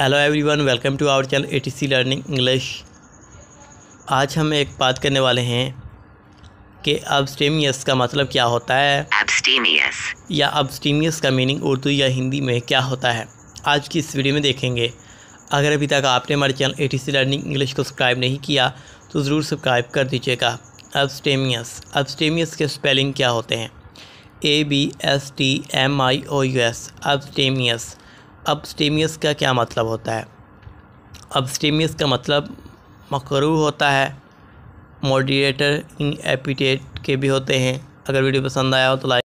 Hello everyone welcome to our channel ATC learning English आज हम एक बात करने वाले हैं कि अब्सटीमियस का मतलब क्या होता है abstemious. या स्टेमियस का मीनिंग उर्दू या हिंदी में क्या होता है आज की इस वीडियो में देखेंगे अगर अभी तक आपने हमारे चैनल एटीसी लर्निंग इंग्लिश को सब्सक्राइब नहीं किया तो ज़रूर सब्सक्राइब कर दीजिएगा अब्सटेमियस अब्सटेमियस के स्पेलिंग क्या होते हैं A B S T M I O U S abstemious abstemious का क्या मतलब होता है अबस्टेमियस का मतलब मकरू होता है मॉडरेटर इन एपिटेट के भी होते हैं अगर वीडियो पसंद आया हो तो लाइक